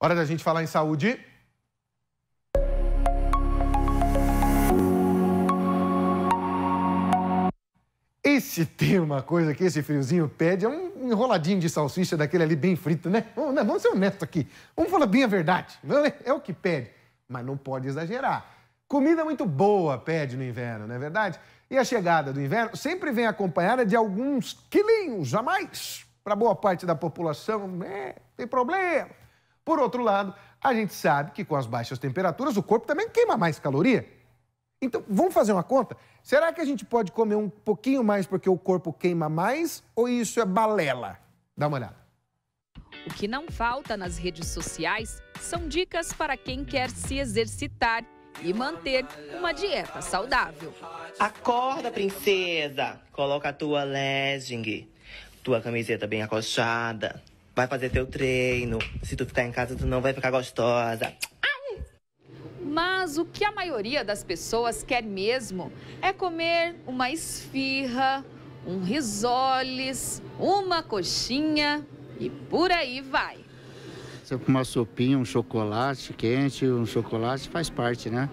Hora da gente falar em saúde. Esse tema, coisa que esse friozinho pede, é um enroladinho de salsicha daquele ali bem frito, né? Vamos, né? ser honestos aqui. Vamos falar bem a verdade. É o que pede. Mas não pode exagerar. Comida muito boa pede no inverno, não é verdade? E a chegada do inverno sempre vem acompanhada de alguns quilinhos a mais. Para boa parte da população, é, tem problema. Por outro lado, a gente sabe que com as baixas temperaturas o corpo também queima mais caloria. Então, vamos fazer uma conta? Será que a gente pode comer um pouquinho mais porque o corpo queima mais ou isso é balela? Dá uma olhada. O que não falta nas redes sociais são dicas para quem quer se exercitar e manter uma dieta saudável. Acorda, princesa! Coloca a tua legging, tua camiseta bem acolchada, Vai fazer teu treino. Se tu ficar em casa, tu não vai ficar gostosa. Mas o que a maioria das pessoas quer mesmo é comer uma esfirra, um risoles, uma coxinha e por aí vai. Uma sopinha, um chocolate quente, um chocolate faz parte, né?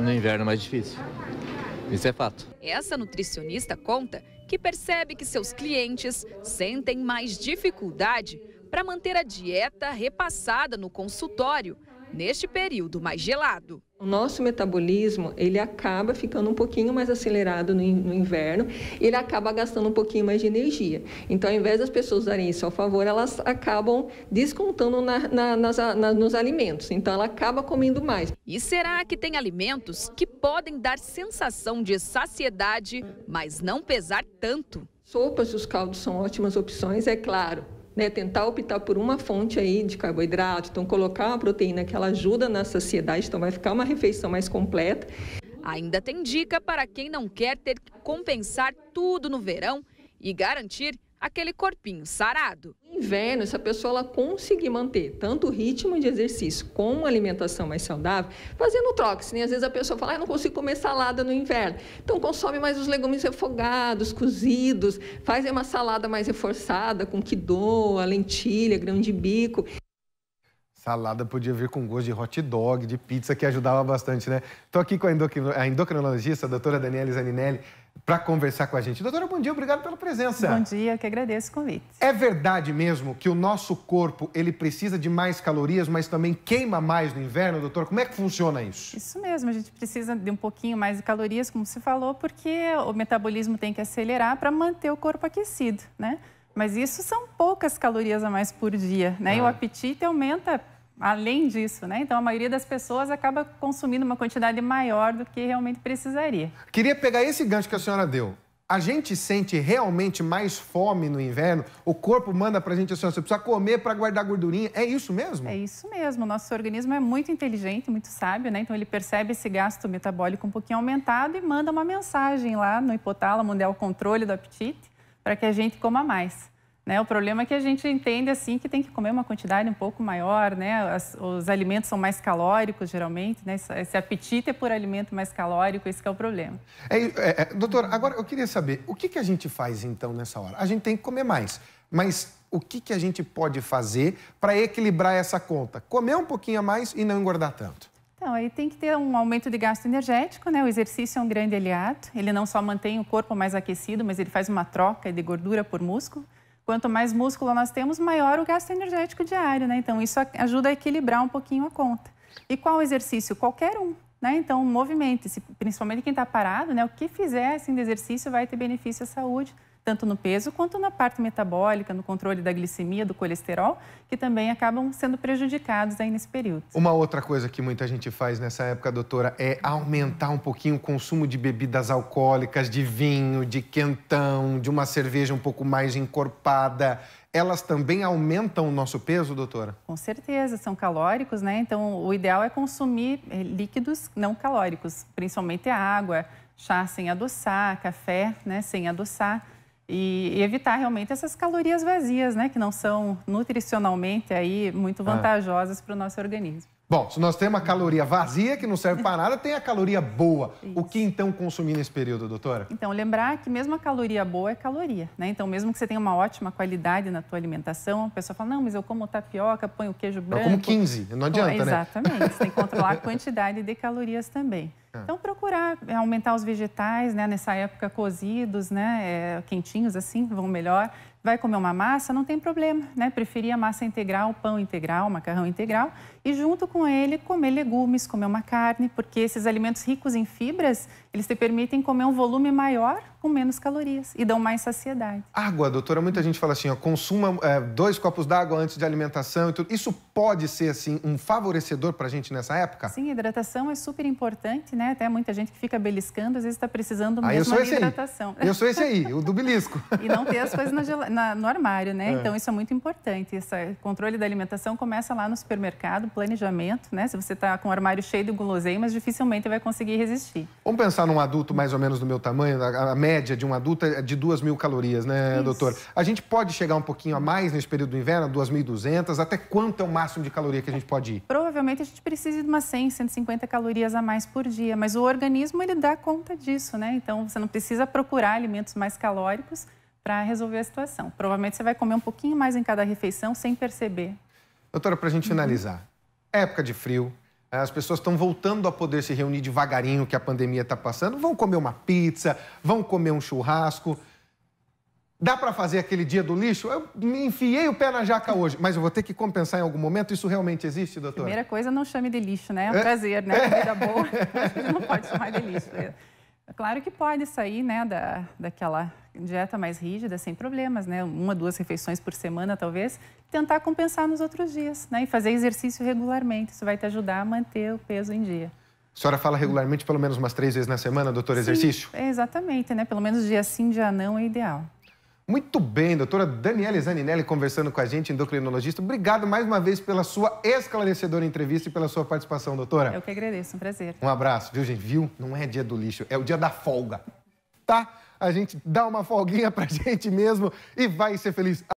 No inverno é mais difícil. Isso é fato. Essa nutricionista conta que percebe que seus clientes sentem mais dificuldade para manter a dieta repassada no consultório neste período mais gelado. O nosso metabolismo, ele acaba ficando um pouquinho mais acelerado no, inverno inverno, ele acaba gastando um pouquinho mais de energia. Então, ao invés das pessoas darem isso ao favor, elas acabam descontando na, na, nas, na, nos alimentos. Então, ela acaba comendo mais. E será que tem alimentos que podem dar sensação de saciedade, mas não pesar tanto? Sopas e os caldos são ótimas opções, é claro né, tentar optar por uma fonte aí de carboidrato, então colocar uma proteína que ela ajuda na saciedade, então vai ficar uma refeição mais completa. Ainda tem dica para quem não quer ter que compensar tudo no verão e garantir aquele corpinho sarado. No inverno, se a pessoa ela conseguir manter tanto o ritmo de exercício como a alimentação mais saudável, fazendo troca. Né? Às vezes a pessoa fala, ah, eu não consigo comer salada no inverno. Então consome mais os legumes refogados, cozidos, faz uma salada mais reforçada com quidoa, lentilha, grão de bico. Salada podia vir com gosto de hot dog, de pizza, que ajudava bastante, né? Estou aqui com a, a endocrinologista, a doutora Daniela Zaninelli, para conversar com a gente. Doutora, bom dia, obrigado pela presença. Bom dia, eu que agradeço o convite. É verdade mesmo que o nosso corpo, ele precisa de mais calorias, mas também queima mais no inverno, doutor? Como é que funciona isso? Isso mesmo, a gente precisa de um pouquinho mais de calorias, como você falou, porque o metabolismo tem que acelerar para manter o corpo aquecido, né? Mas isso são poucas calorias a mais por dia, né? Ah. E o é. apetite aumenta além disso, né? Então a maioria das pessoas acaba consumindo uma quantidade maior do que realmente precisaria. Queria pegar esse gancho que a senhora deu. A gente sente realmente mais fome no inverno? O corpo manda pra gente assim, você precisa comer para guardar gordurinha. É isso mesmo? É isso mesmo. Nosso organismo é muito inteligente, muito sábio, né? Então ele percebe esse gasto metabólico um pouquinho aumentado e manda uma mensagem lá no hipotálamo, onde é o controle do apetite, para que a gente coma mais. Né? O problema é que a gente entende assim que tem que comer uma quantidade um pouco maior, né? As, os alimentos são mais calóricos geralmente, né? Esse, esse, apetite é por alimento mais calórico, esse é o problema. É, é, é, doutor, agora eu queria saber o que, que a gente faz então nessa hora? A gente tem que comer mais, mas o que, que a gente pode fazer para equilibrar essa conta? Comer um pouquinho a mais e não engordar tanto. Então, aí tem que ter um aumento de gasto energético, né? O exercício é um grande aliado. Ele não só mantém o corpo mais aquecido, mas ele faz uma troca de gordura por músculo. Quanto mais músculo nós temos, maior o gasto energético diário, né? Então, isso ajuda a equilibrar um pouquinho a conta. E qual exercício? Qualquer um, né? Então, movimente-se, principalmente quem está parado, né? O que fizer, assim, de exercício vai ter benefício à saúde tanto no peso quanto na parte metabólica, no controle da glicemia, do colesterol, que também acabam sendo prejudicados aí nesse período. Uma outra coisa que muita gente faz nessa época, doutora, é aumentar um pouquinho o consumo de bebidas alcoólicas, de vinho, de quentão, de uma cerveja um pouco mais encorpada elas também aumentam o nosso peso, doutora? Com certeza, são calóricos, né? Então, o ideal é consumir eh, líquidos não calóricos, principalmente água, chá sem adoçar, café né, sem adoçar e evitar realmente essas calorias vazias, né, que não são nutricionalmente aí muito ah. vantajosas para o nosso organismo. Bom, se nós temos a caloria vazia, que não serve para nada, tem a caloria boa. Isso. O que então consumir nesse período, doutora? Então, lembrar que mesmo a caloria boa é caloria, né? Então, mesmo que você tenha uma ótima qualidade na tua alimentação, a pessoa fala, não, mas eu como tapioca, ponho queijo branco... Eu como 15, não adianta, Pô, exatamente. né? Exatamente, tem que controlar a quantidade de calorias também. É. Então, procurar é, aumentar os vegetais, né? Nessa época, cozidos, né? É, quentinhos, assim, vão melhor Vai comer uma massa? Não tem problema, né? Preferir a massa integral, pão integral, macarrão integral e junto com ele comer legumes, comer uma carne, porque esses alimentos ricos em fibras, eles te permitem comer um volume maior com menos calorias e dão mais saciedade. Água, doutora, muita gente fala assim, ó, consuma é, dois copos d'água antes de alimentação e tudo. Isso pode ser, assim, um favorecedor para a gente nessa época? Sim, hidratação é super importante, né? Até muita gente que fica beliscando, às vezes está precisando ah, de hidratação. Aí. Eu sou esse aí, o do belisco. e não ter as coisas na, na, no armário, né? É. Então, isso é muito importante. Esse controle da alimentação começa lá no supermercado, planejamento, né? Se você está com o armário cheio de guloseimas, dificilmente vai conseguir resistir. Vamos pensar num adulto mais ou menos do meu tamanho, a média média de um adulto é de 2 mil calorias, né, Isso. doutor? A gente pode chegar um pouquinho a mais nesse período do inverno, 2.200? Até quanto é o máximo de caloria que a gente pode ir? Provavelmente a gente precisa de umas 100, 150 calorias a mais por dia, mas o organismo ele dá conta disso, né? Então você não precisa procurar alimentos mais calóricos para resolver a situação. Provavelmente você vai comer um pouquinho mais em cada refeição sem perceber. Doutora, para a gente uhum. finalizar, uhum. época de frio, as pessoas estão voltando a poder se reunir devagarinho que a pandemia está passando. Vão comer uma pizza, vão comer um churrasco. Dá para fazer aquele dia do lixo? Eu me enfiei o pé na jaca hoje, mas eu vou ter que compensar em algum momento. Isso realmente existe, doutor? Primeira coisa, não chame de lixo, né? É um é. prazer, né? vida boa, não pode chamar de lixo. Claro que pode sair, né, da, daquela dieta mais rígida, sem problemas, né, uma, duas refeições por semana, talvez, tentar compensar nos outros dias, né, e fazer exercício regularmente, isso vai te ajudar a manter o peso em dia. A senhora fala regularmente, pelo menos umas três vezes na semana, doutor, sim, exercício? exatamente, né, pelo menos dia sim, dia não é ideal. Muito bem, doutora Daniela Zaninelli conversando com a gente, endocrinologista. Obrigado mais uma vez pela sua esclarecedora entrevista e pela sua participação, doutora. Eu que agradeço, um prazer. Um abraço, viu, gente? Viu? Não é dia do lixo, é o dia da folga, tá? A gente dá uma folguinha pra gente mesmo e vai ser feliz.